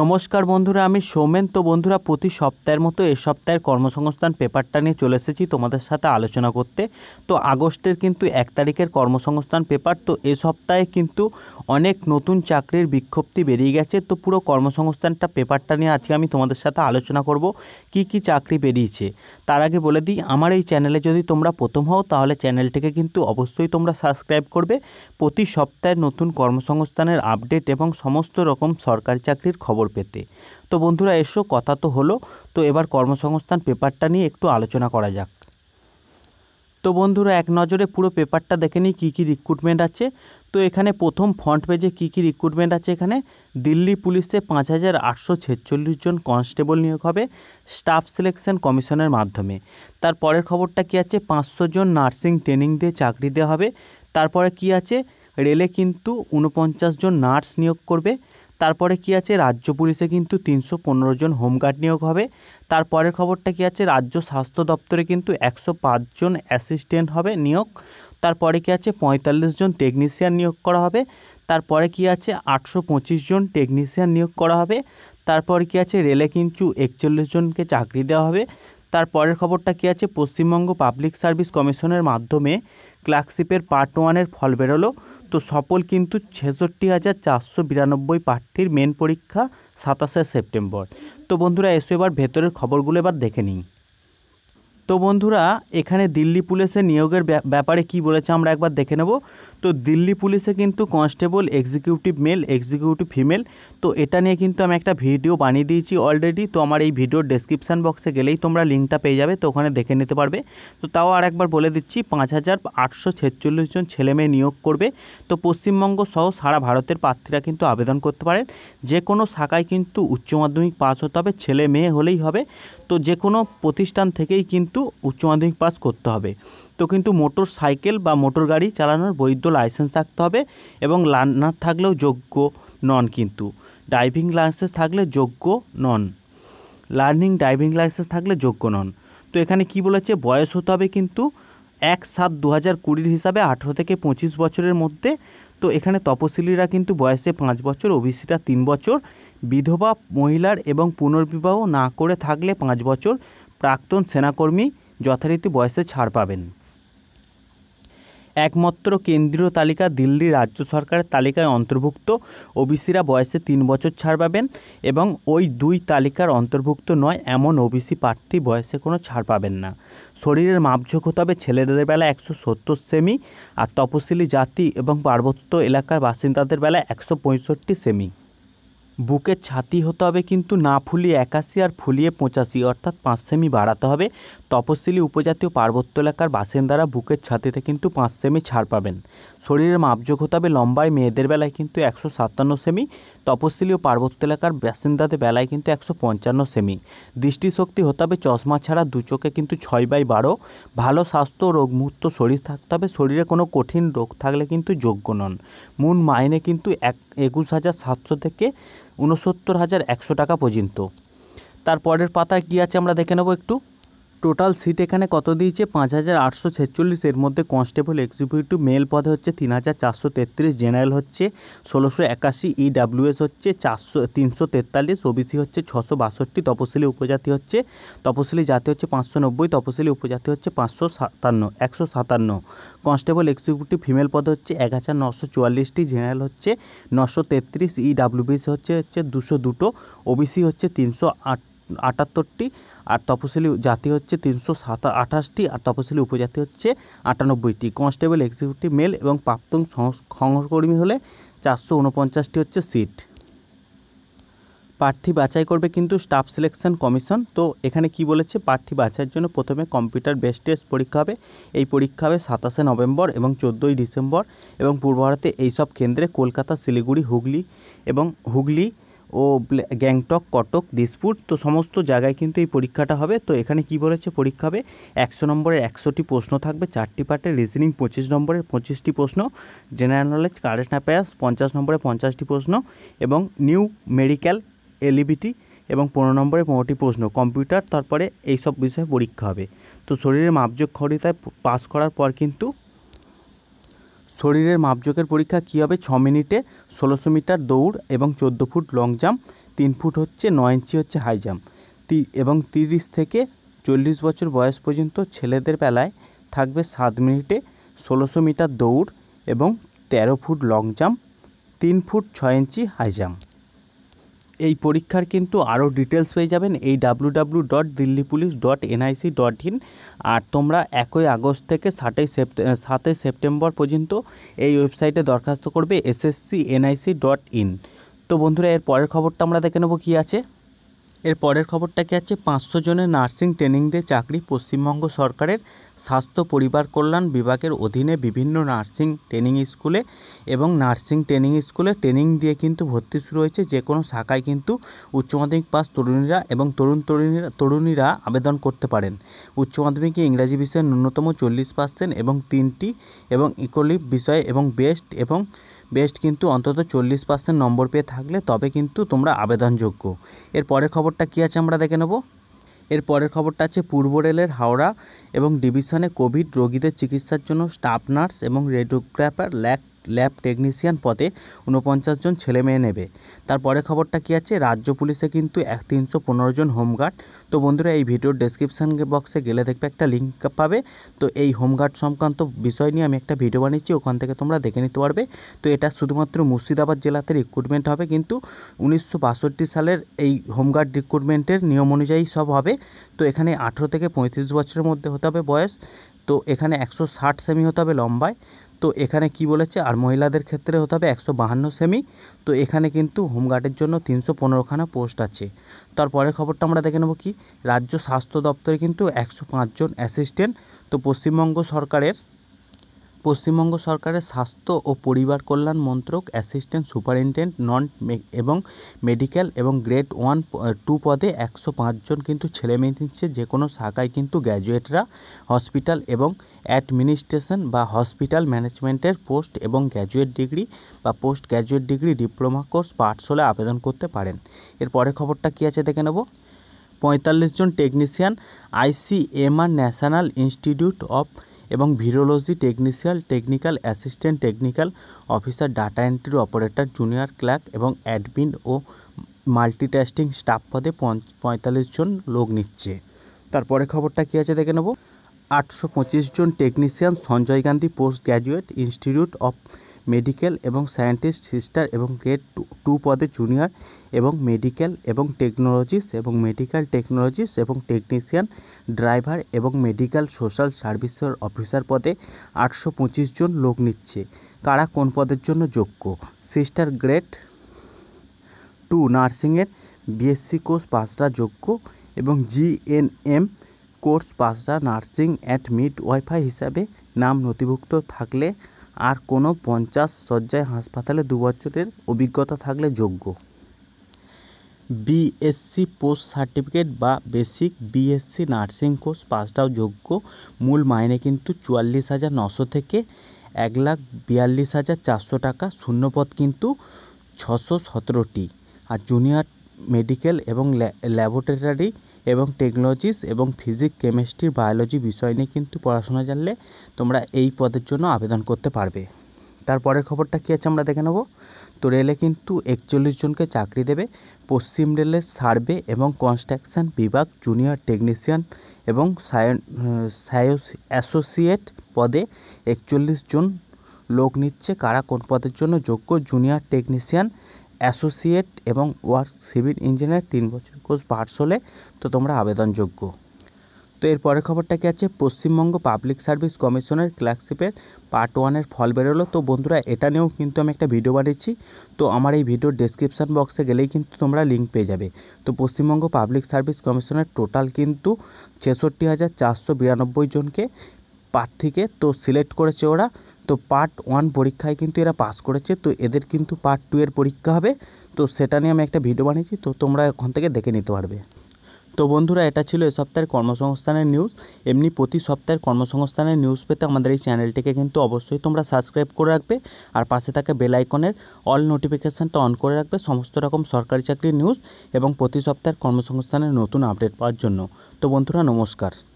নমস্কার বন্ধুরা আমি সোমেন তো বন্ধুরা প্রতি সপ্তাহের মতো এ সপ্তাহের কর্মসংস্থান পেপারটা নিয়ে চলে এসেছি তোমাদের সাথে আলোচনা করতে তো আগস্টের কিন্তু এক তারিখের কর্মসংস্থান পেপার তো এ সপ্তাহে কিন্তু অনেক নতুন চাকরির বিজ্ঞপ্তি বেরিয়ে গেছে তো পুরো কর্মসংস্থানটা পেপারটা নিয়ে আজকে আমি তোমাদের সাথে আলোচনা করব কি কি চাকরি বেরিয়েছে তার আগে বলে দিই আমার এই চ্যানেলে যদি তোমরা প্রথম হও তাহলে চ্যানেলটিকে কিন্তু অবশ্যই তোমরা সাবস্ক্রাইব করবে প্রতি সপ্তাহে নতুন কর্মসংস্থানের আপডেট এবং সমস্ত রকম সরকারি চাকরির খবর খবর পেতে তো বন্ধুরা এসো কথা তো হলো তো এবার কর্মসংস্থান পেপারটা নিয়ে একটু আলোচনা করা যাক তো বন্ধুরা এক নজরে পুরো পেপারটা দেখে নিই কী কী রিক্রুটমেন্ট আছে তো এখানে প্রথম ফ্রন্ট পেজে কী কী রিক্রুটমেন্ট আছে এখানে দিল্লি পুলিশে পাঁচ হাজার আটশো ছেচল্লিশ জন কনস্টেবল নিয়োগ হবে স্টাফ সিলেকশন কমিশনের মাধ্যমে তারপরের খবরটা কি আছে পাঁচশো জন নার্সিং ট্রেনিং দিয়ে চাকরি দেওয়া হবে তারপরে কি আছে রেলে কিন্তু উনপঞ্চাশ জন নার্স নিয়োগ করবে তারপরে কি আছে রাজ্য পুলিশে কিন্তু তিনশো পনেরো জন হোমগার্ড নিয়োগ হবে তারপরের খবরটা কি আছে রাজ্য স্বাস্থ্য দপ্তরে কিন্তু একশো জন অ্যাসিস্ট্যান্ট হবে নিয়োগ তারপরে কি আছে পঁয়তাল্লিশ জন টেকনিশিয়ান নিয়োগ করা হবে তারপরে কি আছে আটশো জন টেকনিশিয়ান নিয়োগ করা হবে তারপরে কি আছে রেলে কিন্তু একচল্লিশ জনকে চাকরি দেওয়া হবে তারপরের খবরটা কী আছে পশ্চিমবঙ্গ পাবলিক সার্ভিস কমিশনের মাধ্যমে ক্লার্কশিপের পার্ট ওয়ানের ফল বেরোলো তো সফল কিন্তু ছেষট্টি হাজার চারশো বিরানব্বই প্রার্থীর মেন পরীক্ষা সাতাশে সেপ্টেম্বর তো বন্ধুরা এসো এবার ভেতরের খবরগুলো এবার দেখে নিই তো বন্ধুরা এখানে দিল্লি পুলিশে নিয়োগের ব্যাপারে কি বলেছে আমরা একবার দেখে নেব তো দিল্লি পুলিশে কিন্তু constable executive male executive female তো এটা নিয়ে কিন্তু আমি একটা ভিডিও বানিয়ে দিয়েছি অলরেডি তো আমার এই ভিডিওর ডেসক্রিপশান বক্সে গেলেই তোমরা লিঙ্কটা পেয়ে যাবে তো ওখানে দেখে নিতে পারবে তো তাও আর একবার বলে দিচ্ছি পাঁচ হাজার আটশো ছেচল্লিশ জন ছেলেমেয়ে নিয়োগ করবে তো পশ্চিমবঙ্গ সহ সারা ভারতের প্রার্থীরা কিন্তু আবেদন করতে পারেন যে কোনো শাখায় কিন্তু উচ্চ মাধ্যমিক পাস হতে হবে ছেলে মেয়ে হলেই হবে তো যে কোনো প্রতিষ্ঠান থেকেই কিন্তু উচ্চ মাধ্যমিক পাস করতে হবে তো কিন্তু মোটর সাইকেল বা মোটর গাড়ি চালানোর বৈধ লাইসেন্স থাকতে হবে এবং লার্নার থাকলেও যোগ্য নন কিন্তু ড্রাইভিং লাইসেন্স থাকলে যোগ্য নন লার্নিং ড্রাইভিং লাইসেন্স থাকলে যোগ্য নন তো এখানে কি বলেছে বয়স হতে হবে কিন্তু এক সাত দু হাজার কুড়ির হিসাবে আঠেরো থেকে পঁচিশ বছরের মধ্যে তো এখানে তপশিলিরা কিন্তু বয়সে পাঁচ বছর ওবিসিরা তিন বছর বিধবা মহিলার এবং পুনর্বিবাহ না করে থাকলে পাঁচ বছর প্রাক্তন সেনাকর্মী যথারীতি বয়সে ছাড় পাবেন একমাত্র কেন্দ্রীয় তালিকা দিল্লি রাজ্য সরকারের তালিকায় অন্তর্ভুক্ত ওবিসিরা বয়সে তিন বছর ছাড় পাবেন এবং ওই দুই তালিকার অন্তর্ভুক্ত নয় এমন ওবিসি প্রার্থী বয়সে কোনো ছাড় পাবেন না শরীরের মাপঝোঁক হতে হবে ছেলেদের বেলা একশো সত্তর সেমি আর তপশিলি জাতি এবং পার্বত্য এলাকার বাসিন্দাদের বেলা একশো পঁয়ষট্টি সেমি বুকের ছাতি হতে হবে কিন্তু না ফুলিয়ে একাশি আর ফুলিয়ে পঁচাশি অর্থাৎ পাঁচ সেমি বাড়াতে হবে তপশিলি উপজাতীয় পার্বত্য এলাকার বাসিন্দারা বুকের ছাতিতে কিন্তু পাঁচ সেমি ছাড় পাবেন শরীরের মাপযোগ হতে হবে লম্বায় মেয়েদের বেলায় কিন্তু একশো সাতান্ন সেমি তপশিলি ও পার্বত্য এলাকার বাসিন্দাদের বেলায় কিন্তু একশো পঞ্চান্ন সেমি দৃষ্টিশক্তি হতে হবে চশমা ছাড়া দু চোখে কিন্তু ছয় বাই বারো ভালো স্বাস্থ্য রোগমুক্ত শরীর থাকতে হবে শরীরে কোনো কঠিন রোগ থাকলে কিন্তু যোগ্য নন মূল মাইনে কিন্তু এক একুশ হাজার সাতশো থেকে উনসত্তর হাজার একশো টাকা পর্যন্ত তারপরের পাতায় কী আছে আমরা দেখে নেব একটু টোটাল সিট এখানে কত দিয়েছে পাঁচ হাজার আটশো ছেচল্লিশ এর মধ্যে কনস্টেবল এক্সিকিউটিভ মেল পদে হচ্ছে তিন হাজার চারশো তেত্রিশ জেনারেল হচ্ছে ষোলোশো একাশি ইডাব্লিউএস e হচ্ছে চারশো তিনশো তেতাল্লিশ ওবিসি হচ্ছে ছশো বাষট্টি তপশিলি উপজাতি হচ্ছে তপশিলি জাতি হচ্ছে পাঁচশো নব্বই তপশিলি উপজাতি হচ্ছে পাঁচশো সাতান্ন একশো সাতান্ন কনস্টেবল এক্সিকিউটিভ ফিমেল পদে হচ্ছে এক হাজার নশো চুয়াল্লিশটি জেনারেল হচ্ছে নশো তেত্রিশ ইডাব্লিউবিসি e হচ্ছে হচ্ছে দুশো দুটো ওবিসি হচ্ছে তিনশো আট আটাত্তরটি আর তফসিলি জাতি হচ্ছে তিনশো সাতা আঠাশটি আর তফসিলি উপজাতি হচ্ছে আটানব্বইটি কনস্টেবল এক্সিকিউটিভ মেল এবং প্রাপ্তন সংহকর্মী হলে চারশো উনপঞ্চাশটি হচ্ছে সিট প্রার্থী বাছাই করবে কিন্তু স্টাফ সিলেকশন কমিশন তো এখানে কি বলেছে প্রার্থী বাছাইয়ের জন্য প্রথমে কম্পিউটার বেস টেস্ট পরীক্ষা হবে এই পরীক্ষা হবে সাতাশে নভেম্বর এবং চোদ্দোই ডিসেম্বর এবং পূর্ব ভারতে এইসব কেন্দ্রে কলকাতা শিলিগুড়ি হুগলি এবং হুগলি ও গ্যাংটক কটক দিসপুর তো সমস্ত জায়গায় কিন্তু এই পরীক্ষাটা হবে তো এখানে কি বলেছে পরীক্ষা হবে একশো নম্বরের একশোটি প্রশ্ন থাকবে চারটি পার্টে রিজনিং পঁচিশ নম্বরের পঁচিশটি প্রশ্ন জেনারেল নলেজ কারেন্ট অ্যাফেয়ার্স পঞ্চাশ নম্বরে পঞ্চাশটি প্রশ্ন এবং নিউ মেডিক্যাল এলিবিটি এবং পনেরো নম্বরে পনেরোটি প্রশ্ন কম্পিউটার তারপরে এইসব বিষয়ে পরীক্ষা হবে তো শরীরের মাপযোগ খরিতায় পাস করার পর কিন্তু শরীরের মাপজোকের পরীক্ষা কী হবে ছ মিনিটে ষোলোশো মিটার দৌড় এবং চোদ্দো ফুট লং জাম্প তিন ফুট হচ্ছে ন ইঞ্চি হচ্ছে হাই জাম্প এবং তিরিশ থেকে চল্লিশ বছর বয়স পর্যন্ত ছেলেদের বেলায় থাকবে সাত মিনিটে ষোলোশো মিটার দৌড় এবং তেরো ফুট লং জাম্প তিন ফুট ছ ইঞ্চি হাই জাম্প এই পরীক্ষার কিন্তু আরও ডিটেলস পেয়ে যাবেন এই W W dot Delhi police dot NIC dot in আর তোমরা একই আগস্ট থেকে ষাটই সেপ্টে সাতই সেপ্টেম্বর পর্যন্ত এই ওয়েবসাইটে দরখাস্ত করবে এসএসসি এনআইসি ডট ইন তো বন্ধুরা এর পরের খবরটা আমরা দেখে নেবো কী আছে এর পরের খবরটা খবরটাকে আছে পাঁচশো জনের নার্সিং ট্রেনিং দিয়ে চাকরি পশ্চিমবঙ্গ সরকারের স্বাস্থ্য পরিবার কল্যাণ বিভাগের অধীনে বিভিন্ন নার্সিং ট্রেনিং স্কুলে এবং নার্সিং ট্রেনিং স্কুলে ট্রেনিং দিয়ে কিন্তু ভর্তি শুরু হয়েছে যে কোনো শাখায় কিন্তু উচ্চমাধ্যমিক পাস তরুণীরা এবং তরুণ তরুণীরা তরুণীরা আবেদন করতে পারেন উচ্চমাধ্যমিকে ইংরাজি বিষয়ে ন্যূনতম চল্লিশ পার্সেন্ট এবং তিনটি এবং ইকোলিভ বিষয় এবং বেস্ট এবং বেস্ট কিন্তু অন্তত চল্লিশ পার্সেন্ট নম্বর পেয়ে থাকলে তবে কিন্তু তোমরা আবেদনযোগ্য এর পরের খবরটা কী আছে আমরা দেখে নেব এর পরের খবরটা আছে পূর্ব রেলের হাওড়া এবং ডিভিশনে কোভিড রোগীদের চিকিৎসার জন্য স্টাফ নার্স এবং রেডিওগ্রাফার ল্যাক ল্যাব টেকনিশিয়ান পদে উনপঞ্চাশ জন ছেলে মেয়ে নেবে তারপরে খবরটা কী আছে রাজ্য পুলিশে কিন্তু এক তিনশো পনেরো জন হোমগার্ড তো বন্ধুরা এই ভিডিওর ডিসক্রিপশান বক্সে গেলে দেখবে একটা লিঙ্ক পাবে তো এই হোমগার্ড সংক্রান্ত বিষয় নিয়ে আমি একটা ভিডিও বানিয়েছি ওখান থেকে তোমরা দেখে নিতে পারবে তো এটা শুধুমাত্র মুর্শিদাবাদ জেলাতে রিক্রুটমেন্ট হবে কিন্তু উনিশশো সালের এই হোমগার্ড রিক্রুটমেন্টের নিয়ম অনুযায়ী সব হবে তো এখানে আঠেরো থেকে পঁয়ত্রিশ বছরের মধ্যে হতে হবে বয়স তো এখানে একশো ষাট সেমি হতে হবে লম্বায় তো এখানে কি বলেছে আর মহিলাদের ক্ষেত্রে হতে হবে একশো বাহান্ন সেমি তো এখানে কিন্তু হোমগার্ডের জন্য তিনশো পনেরোখানা পোস্ট আছে তারপরের খবরটা আমরা দেখে নেব কি রাজ্য স্বাস্থ্য দপ্তরে কিন্তু একশো পাঁচজন অ্যাসিস্ট্যান্ট তো পশ্চিমবঙ্গ সরকারের পশ্চিমবঙ্গ সরকারের স্বাস্থ্য ও পরিবার কল্যাণ মন্ত্রক অ্যাসিস্ট্যান্ট সুপারিনটেন্ডেন্ট নন এবং মেডিকেল এবং গ্রেড ওয়ান টু পদে একশো পাঁচজন কিন্তু ছেলে মেয়ে নিচ্ছে যে কোনো শাখায় কিন্তু গ্র্যাজুয়েটরা হসপিটাল এবং অ্যাডমিনিস্ট্রেশন বা হসপিটাল ম্যানেজমেন্টের পোস্ট এবং গ্র্যাজুয়েট ডিগ্রি বা post graduate degree diploma course পার্টস হলে আবেদন করতে পারেন এরপরে খবরটা কী আছে দেখে নেব পঁয়তাল্লিশ জন technician ICMR national institute of এবং ভিরোলজি টেকনিশিয়াল technical assistant technical officer data entry operator junior clerk এবং অ্যাডমিন ও মাল্টিটাস্কিং স্টাফ পদে পঁয়তাল্লিশ জন লোক নিচ্ছে তারপরে খবরটা কী আছে দেখে নেব আটশো জন technician Sanjay Gandhi post graduate institute of medical এবং সায়েন্টিস্ট সিস্টার এবং গ্রেড টু টু পদে জুনিয়র এবং মেডিকেল এবং টেকনোলজিস্ট এবং মেডিকেল টেকনোলজিস্ট এবং টেকনিশিয়ান ড্রাইভার এবং মেডিকেল সোশ্যাল সার্ভিসের অফিসার পদে আটশো জন লোক নিচ্ছে কারা কোন পদের জন্য যোগ্য সিস্টার গ্রেড টু নার্সিংয়ের বিএসসি কোর্স পাঁচটা যোগ্য এবং জিএনএম কোর্স পাঁচটা নার্সিং অ্যাট মিড ওয়াইফাই হিসাবে নাম নথিভুক্ত থাকলে আর কোনো পঞ্চাশ শয্যায় হাসপাতালে দু বছরের অভিজ্ঞতা থাকলে যোগ্য বিএসসি পোস্ট সার্টিফিকেট বা বেসিক বিএসসি নার্সিং কোর্স পাঁচটাও যোগ্য মূল মাইনে কিন্তু চুয়াল্লিশ হাজার নশো থেকে এক লাখ বিয়াল্লিশ হাজার চারশো টাকা শূন্যপদ কিন্তু ছশো সতেরোটি আর জুনিয়র মেডিকেল এবং ল্যাবরেটরি এবং টেকনোলজিস এবং ফিজিক্স কেমিস্ট্রি বায়োলজি বিষয় নিয়ে কিন্তু পড়াশোনা জানলে তোমরা এই পদের জন্য আবেদন করতে পারবে তারপরের খবরটা কী আছে আমরা দেখে নেব তো রেলে কিন্তু একচল্লিশ জনকে চাকরি দেবে পশ্চিম রেলের সার্ভে এবং কনস্ট্রাকশান বিভাগ জুনিয়র টেকনিশিয়ান এবং অ্যাসোসিয়েট পদে একচল্লিশ জন লোক নিচ্ছে কারা কোন পদের জন্য যোগ্য জুনিয়র টেকনিশিয়ান অ্যাসোসিয়েট এবং ওয়ার্ক সিভিল ইঞ্জিনিয়ার তিন বছর কোর্স পার্স হলে তো তোমরা আবেদনযোগ্য তো এরপরের খবরটা কি আছে পশ্চিমবঙ্গ পাবলিক সার্ভিস কমিশনের ক্লার্কশিপের পার্ট ওয়ানের ফল বেরোলো তো বন্ধুরা এটা নিয়েও কিন্তু আমি একটা ভিডিও বানিয়েছি তো আমার এই ভিডিওর ডিসক্রিপশান বক্সে গেলেই কিন্তু তোমরা লিঙ্ক পেয়ে যাবে তো পশ্চিমবঙ্গ পাবলিক সার্ভিস কমিশনের টোটাল কিন্তু ছেষট্টি হাজার চারশো বিরানব্বই জনকে প্রার্থীকে তো সিলেক্ট করেছে ওরা তো পার্ট ওয়ান পরীক্ষায় কিন্তু এরা পাস করেছে তো এদের কিন্তু পার্ট টু এর পরীক্ষা হবে তো সেটা নিয়ে আমি একটা ভিডিও বানিয়েছি তো তোমরা ওখান থেকে দেখে নিতে পারবে তো বন্ধুরা এটা ছিল এ সপ্তাহের কর্মসংস্থানের নিউজ এমনি প্রতি সপ্তাহের কর্মসংস্থানের নিউজ পেতে আমাদের এই চ্যানেলটিকে কিন্তু অবশ্যই তোমরা সাবস্ক্রাইব করে রাখবে আর পাশে থাকে বেল আইকনের অল নোটিফিকেশানটা অন করে রাখবে সমস্ত রকম সরকারি চাকরির নিউজ এবং প্রতি সপ্তাহের কর্মসংস্থানের নতুন আপডেট পাওয়ার জন্য তো বন্ধুরা নমস্কার